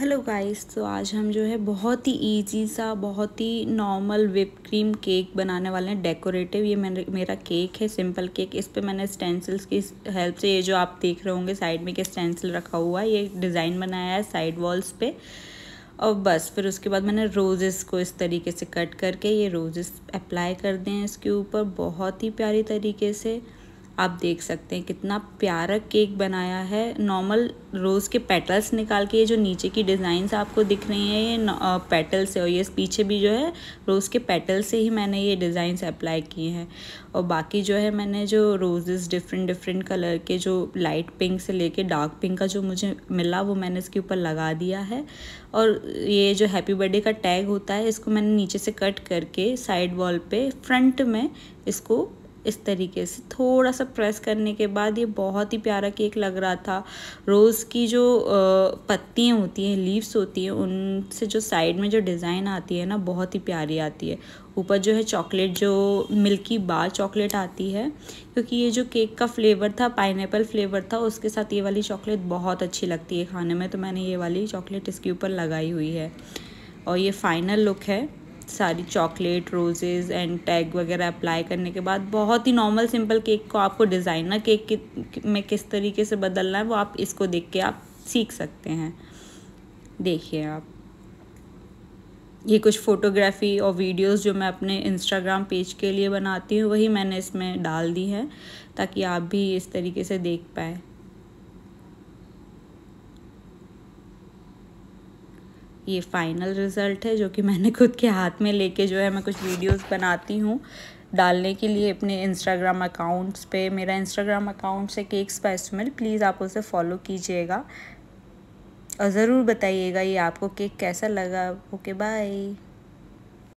hello guys तो आज हम जो है बहुत ही इजी सा बहुत ही नॉर्मल विप क्रीम केक बनाने वाले हैं डेकोरेटिव ये मेरे मेरा केक है सिंपल केक इस पे मैंने स्टेंसिल्स की हेल्प से ये जो आप देख रहे होंगे साइड में के स्टेंसिल रखा हुआ है ये डिज़ाइन बनाया है साइड वॉल्स पे और बस फिर उसके बाद मैंने रोजेस को इस तरीके से कट करके ये रोजेस अप्लाई कर दें इसके ऊपर बहुत ही प्यारी तरीके से आप देख सकते हैं कितना प्यारा केक बनाया है नॉर्मल रोज़ के पेटल्स निकाल के ये जो नीचे की डिज़ाइंस आपको दिख रही हैं ये पेटल से और ये पीछे भी जो है रोज़ के पेटल से ही मैंने ये डिज़ाइंस अप्लाई किए हैं और बाकी जो है मैंने जो रोजेज़ डिफरेंट डिफरेंट कलर के जो लाइट पिंक से लेके डार्क पिंक का जो मुझे मिला वो मैंने इसके ऊपर लगा दिया है और ये जो हैप्पी बर्थडे का टैग होता है इसको मैंने नीचे से कट करके साइड वॉल पे फ्रंट में इसको इस तरीके से थोड़ा सा प्रेस करने के बाद ये बहुत ही प्यारा केक लग रहा था रोज़ की जो पत्तियाँ होती हैं लीव्स होती हैं उनसे जो साइड में जो डिज़ाइन आती है ना बहुत ही प्यारी आती है ऊपर जो है चॉकलेट जो मिल्की बार चॉकलेट आती है क्योंकि ये जो केक का फ्लेवर था पाइन फ्लेवर था उसके साथ ये वाली चॉकलेट बहुत अच्छी लगती है खाने में तो मैंने ये वाली चॉकलेट इसके ऊपर लगाई हुई है और ये फाइनल लुक है सारी चॉकलेट रोजेज़ एंड टैग वगैरह अप्लाई करने के बाद बहुत ही नॉर्मल सिंपल केक को आपको डिज़ाइनर केक कि, में किस तरीके से बदलना है वो आप इसको देख के आप सीख सकते हैं देखिए आप ये कुछ फ़ोटोग्राफ़ी और वीडियोस जो मैं अपने इंस्टाग्राम पेज के लिए बनाती हूँ वही मैंने इसमें डाल दी है ताकि आप भी इस तरीके से देख पाए ये फाइनल रिज़ल्ट है जो कि मैंने खुद के हाथ में लेके जो है मैं कुछ वीडियोस बनाती हूँ डालने के लिए अपने इंस्टाग्राम अकाउंट्स पे मेरा इंस्टाग्राम अकाउंट से केक बाय प्लीज़ आप उसे फॉलो कीजिएगा और ज़रूर बताइएगा ये आपको केक कैसा लगा ओके बाय